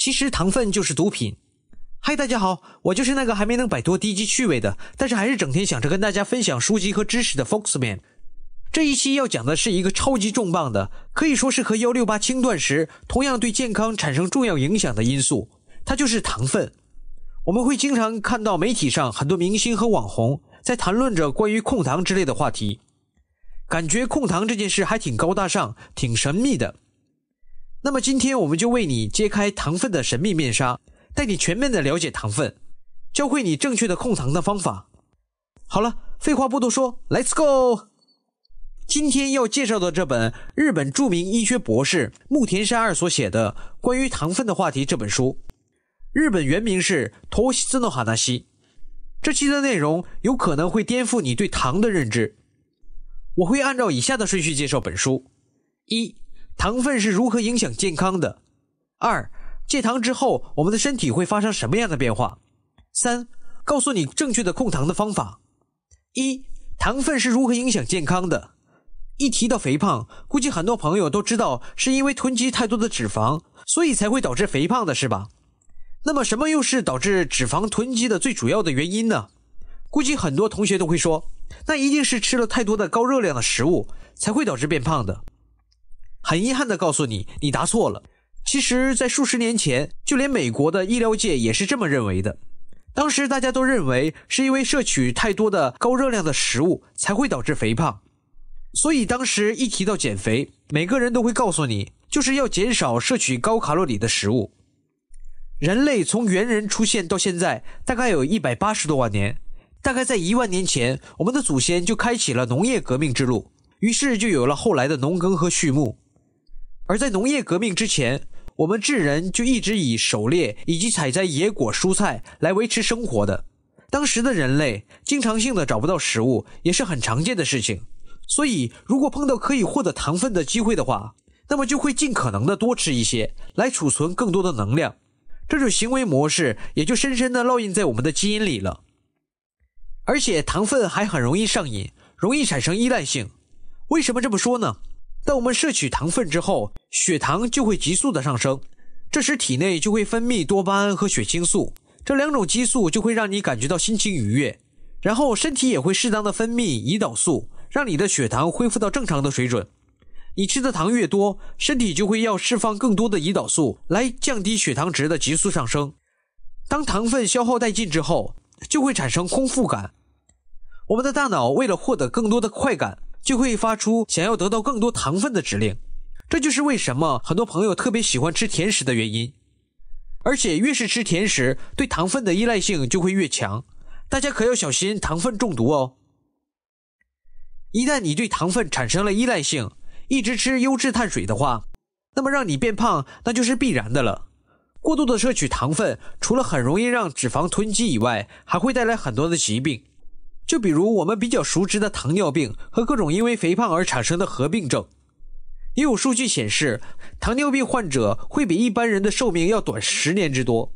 其实糖分就是毒品。嗨，大家好，我就是那个还没能摆脱低级趣味的，但是还是整天想着跟大家分享书籍和知识的 Foxman。这一期要讲的是一个超级重磅的，可以说是和幺六八轻断食同样对健康产生重要影响的因素，它就是糖分。我们会经常看到媒体上很多明星和网红在谈论着关于控糖之类的话题，感觉控糖这件事还挺高大上，挺神秘的。那么今天我们就为你揭开糖分的神秘面纱，带你全面的了解糖分，教会你正确的控糖的方法。好了，废话不多说，Let's go！今天要介绍的这本日本著名医学博士木田山二所写的关于糖分的话题这本书，日本原名是《托西斯诺哈纳西》。这期的内容有可能会颠覆你对糖的认知。我会按照以下的顺序介绍本书：一。糖分是如何影响健康的？二，戒糖之后，我们的身体会发生什么样的变化？三，告诉你正确的控糖的方法。一，糖分是如何影响健康的？一提到肥胖，估计很多朋友都知道是因为囤积太多的脂肪，所以才会导致肥胖的，是吧？那么，什么又是导致脂肪囤积的最主要的原因呢？估计很多同学都会说，那一定是吃了太多的高热量的食物才会导致变胖的。很遗憾地告诉你，你答错了。其实，在数十年前，就连美国的医疗界也是这么认为的。当时大家都认为，是因为摄取太多的高热量的食物才会导致肥胖。所以，当时一提到减肥，每个人都会告诉你，就是要减少摄取高卡路里的食物。人类从猿人出现到现在，大概有一百八十多万年。大概在一万年前，我们的祖先就开启了农业革命之路，于是就有了后来的农耕和畜牧。而在农业革命之前，我们智人就一直以狩猎以及采摘野果蔬菜来维持生活的。当时的人类经常性的找不到食物，也是很常见的事情。所以，如果碰到可以获得糖分的机会的话，那么就会尽可能的多吃一些，来储存更多的能量。这种行为模式也就深深的烙印在我们的基因里了。而且，糖分还很容易上瘾，容易产生依赖性。为什么这么说呢？当我们摄取糖分之后，血糖就会急速的上升，这时体内就会分泌多巴胺和血清素这两种激素，就会让你感觉到心情愉悦，然后身体也会适当的分泌胰岛素，让你的血糖恢复到正常的水准。你吃的糖越多，身体就会要释放更多的胰岛素来降低血糖值的急速上升。当糖分消耗殆尽之后，就会产生空腹感。我们的大脑为了获得更多的快感。就会发出想要得到更多糖分的指令，这就是为什么很多朋友特别喜欢吃甜食的原因。而且越是吃甜食，对糖分的依赖性就会越强。大家可要小心糖分中毒哦！一旦你对糖分产生了依赖性，一直吃优质碳水的话，那么让你变胖那就是必然的了。过度的摄取糖分，除了很容易让脂肪囤积以外，还会带来很多的疾病。就比如我们比较熟知的糖尿病和各种因为肥胖而产生的合并症，也有数据显示，糖尿病患者会比一般人的寿命要短十年之多。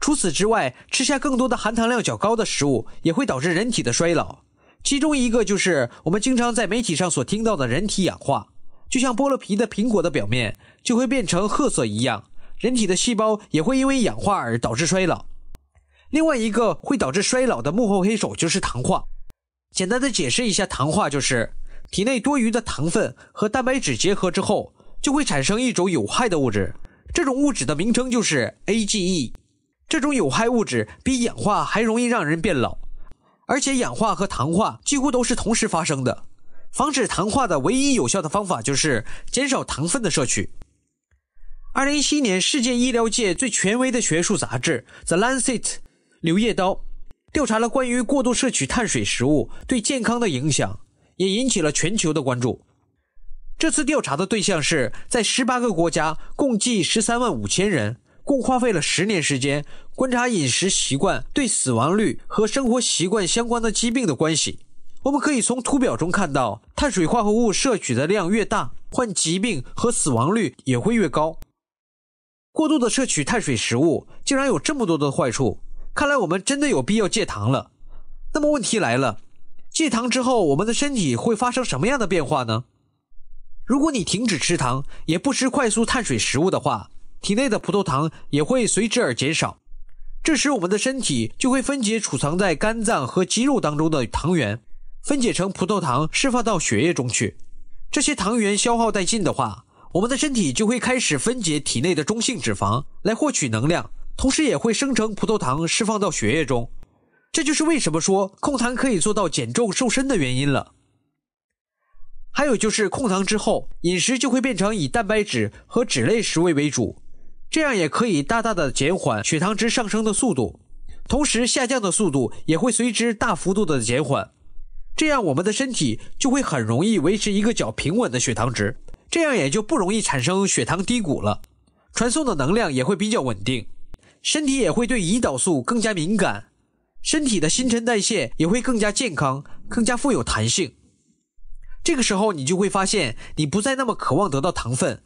除此之外，吃下更多的含糖量较高的食物，也会导致人体的衰老。其中一个就是我们经常在媒体上所听到的人体氧化，就像剥了皮的苹果的表面就会变成褐色一样，人体的细胞也会因为氧化而导致衰老。另外一个会导致衰老的幕后黑手就是糖化。简单的解释一下，糖化就是体内多余的糖分和蛋白质结合之后，就会产生一种有害的物质，这种物质的名称就是 AGE。这种有害物质比氧化还容易让人变老，而且氧化和糖化几乎都是同时发生的。防止糖化的唯一有效的方法就是减少糖分的摄取。二零一七年，世界医疗界最权威的学术杂志《The Lancet》。《柳叶刀》调查了关于过度摄取碳水食物对健康的影响，也引起了全球的关注。这次调查的对象是在十八个国家，共计十三万五千人，共花费了十年时间，观察饮食习惯对死亡率和生活习惯相关的疾病的关系。我们可以从图表中看到，碳水化合物摄取的量越大，患疾病和死亡率也会越高。过度的摄取碳水食物竟然有这么多的坏处。看来我们真的有必要戒糖了。那么问题来了，戒糖之后，我们的身体会发生什么样的变化呢？如果你停止吃糖，也不吃快速碳水食物的话，体内的葡萄糖也会随之而减少。这时，我们的身体就会分解储藏在肝脏和肌肉当中的糖原，分解成葡萄糖释放到血液中去。这些糖原消耗殆尽的话，我们的身体就会开始分解体内的中性脂肪来获取能量。同时也会生成葡萄糖释放到血液中，这就是为什么说控糖可以做到减重瘦身的原因了。还有就是控糖之后，饮食就会变成以蛋白质和脂类食物为主，这样也可以大大的减缓血糖值上升的速度，同时下降的速度也会随之大幅度的减缓，这样我们的身体就会很容易维持一个较平稳的血糖值，这样也就不容易产生血糖低谷了，传送的能量也会比较稳定。身体也会对胰岛素更加敏感，身体的新陈代谢也会更加健康，更加富有弹性。这个时候，你就会发现，你不再那么渴望得到糖分。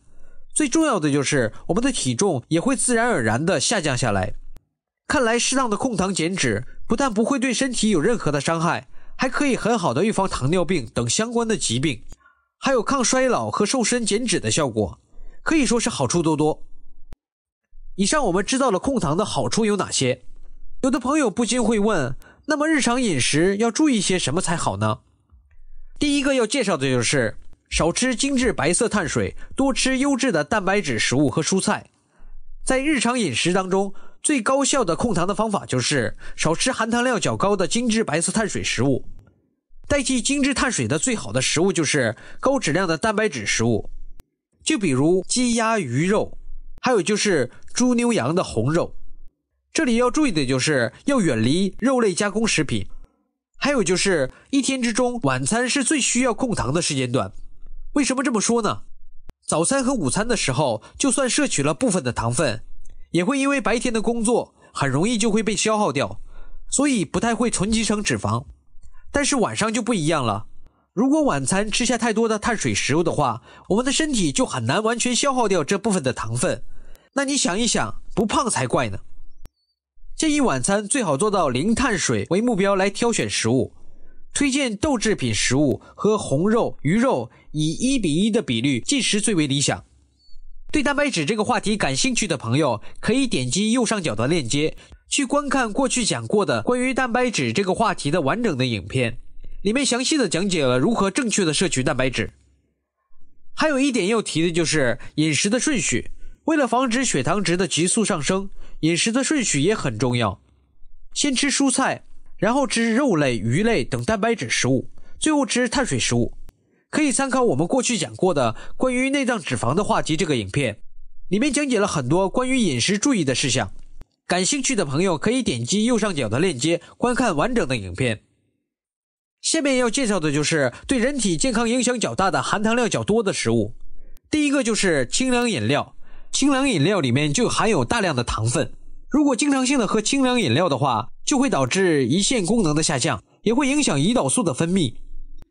最重要的就是，我们的体重也会自然而然地下降下来。看来，适当的控糖减脂不但不会对身体有任何的伤害，还可以很好的预防糖尿病等相关的疾病，还有抗衰老和瘦身减脂的效果，可以说是好处多多。以上我们知道了控糖的好处有哪些，有的朋友不禁会问，那么日常饮食要注意些什么才好呢？第一个要介绍的就是少吃精致白色碳水，多吃优质的蛋白质食物和蔬菜。在日常饮食当中，最高效的控糖的方法就是少吃含糖量较高的精致白色碳水食物，代替精致碳水的最好的食物就是高质量的蛋白质食物，就比如鸡鸭鱼肉。还有就是猪牛羊的红肉，这里要注意的就是要远离肉类加工食品。还有就是一天之中，晚餐是最需要控糖的时间段。为什么这么说呢？早餐和午餐的时候，就算摄取了部分的糖分，也会因为白天的工作很容易就会被消耗掉，所以不太会囤积成脂肪。但是晚上就不一样了。如果晚餐吃下太多的碳水食物的话，我们的身体就很难完全消耗掉这部分的糖分。那你想一想，不胖才怪呢。建议晚餐最好做到零碳水为目标来挑选食物，推荐豆制品食物和红肉、鱼肉以一比一的比率进食最为理想。对蛋白质这个话题感兴趣的朋友，可以点击右上角的链接去观看过去讲过的关于蛋白质这个话题的完整的影片。里面详细的讲解了如何正确的摄取蛋白质，还有一点要提的就是饮食的顺序。为了防止血糖值的急速上升，饮食的顺序也很重要。先吃蔬菜，然后吃肉类、鱼类等蛋白质食物，最后吃碳水食物。可以参考我们过去讲过的关于内脏脂肪的话题这个影片，里面讲解了很多关于饮食注意的事项。感兴趣的朋友可以点击右上角的链接观看完整的影片。下面要介绍的就是对人体健康影响较大的含糖量较多的食物。第一个就是清凉饮料，清凉饮料里面就含有大量的糖分。如果经常性的喝清凉饮料的话，就会导致胰腺功能的下降，也会影响胰岛素的分泌，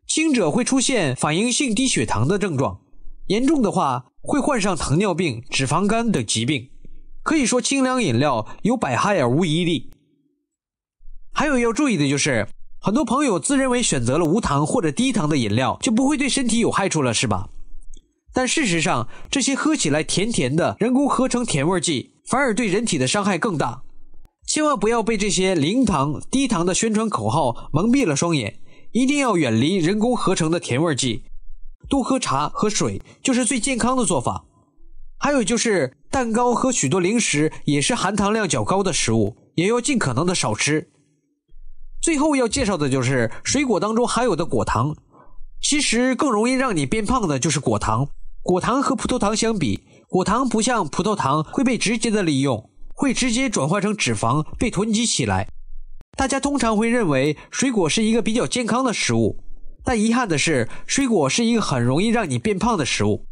轻者会出现反应性低血糖的症状，严重的话会患上糖尿病、脂肪肝等疾病。可以说，清凉饮料有百害而无一利。还有要注意的就是。很多朋友自认为选择了无糖或者低糖的饮料，就不会对身体有害处了，是吧？但事实上，这些喝起来甜甜的人工合成甜味剂，反而对人体的伤害更大。千万不要被这些“零糖”“低糖”的宣传口号蒙蔽了双眼，一定要远离人工合成的甜味剂。多喝茶和水就是最健康的做法。还有就是，蛋糕和许多零食也是含糖量较高的食物，也要尽可能的少吃。最后要介绍的就是水果当中含有的果糖，其实更容易让你变胖的就是果糖。果糖和葡萄糖相比，果糖不像葡萄糖会被直接的利用，会直接转化成脂肪被囤积起来。大家通常会认为水果是一个比较健康的食物，但遗憾的是，水果是一个很容易让你变胖的食物。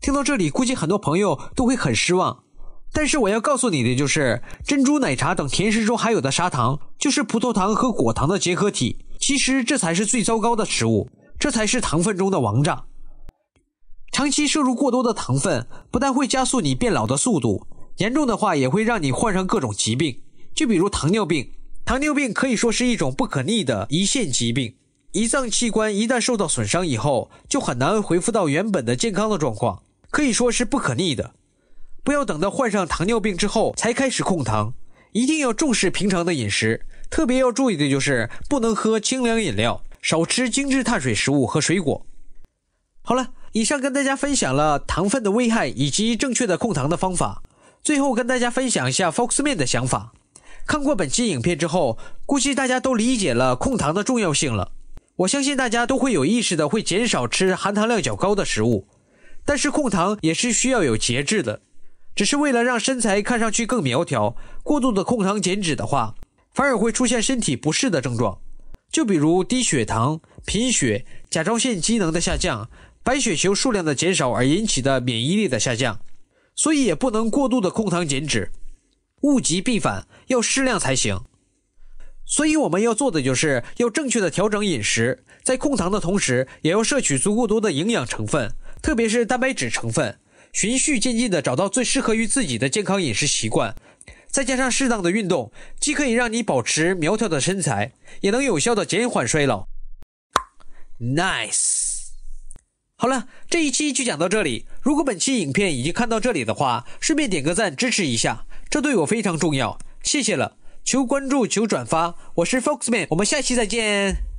听到这里，估计很多朋友都会很失望。但是我要告诉你的就是，珍珠奶茶等甜食中含有的砂糖，就是葡萄糖和果糖的结合体。其实这才是最糟糕的食物，这才是糖分中的王炸。长期摄入过多的糖分，不但会加速你变老的速度，严重的话也会让你患上各种疾病，就比如糖尿病。糖尿病可以说是一种不可逆的胰腺疾病，胰脏器官一旦受到损伤以后，就很难恢复到原本的健康的状况，可以说是不可逆的。不要等到患上糖尿病之后才开始控糖，一定要重视平常的饮食，特别要注意的就是不能喝清凉饮料，少吃精致碳水食物和水果。好了，以上跟大家分享了糖分的危害以及正确的控糖的方法。最后跟大家分享一下 Foxmin 的想法。看过本期影片之后，估计大家都理解了控糖的重要性了。我相信大家都会有意识的会减少吃含糖量较高的食物，但是控糖也是需要有节制的。只是为了让身材看上去更苗条，过度的控糖减脂的话，反而会出现身体不适的症状，就比如低血糖、贫血、甲状腺机能的下降、白血球数量的减少而引起的免疫力的下降，所以也不能过度的控糖减脂，物极必反，要适量才行。所以我们要做的就是要正确的调整饮食，在控糖的同时，也要摄取足够多的营养成分，特别是蛋白质成分。循序渐进地找到最适合于自己的健康饮食习惯，再加上适当的运动，既可以让你保持苗条的身材，也能有效地减缓衰老。Nice，好了，这一期就讲到这里。如果本期影片已经看到这里的话，顺便点个赞支持一下，这对我非常重要，谢谢了。求关注，求转发，我是 Foxman，我们下期再见。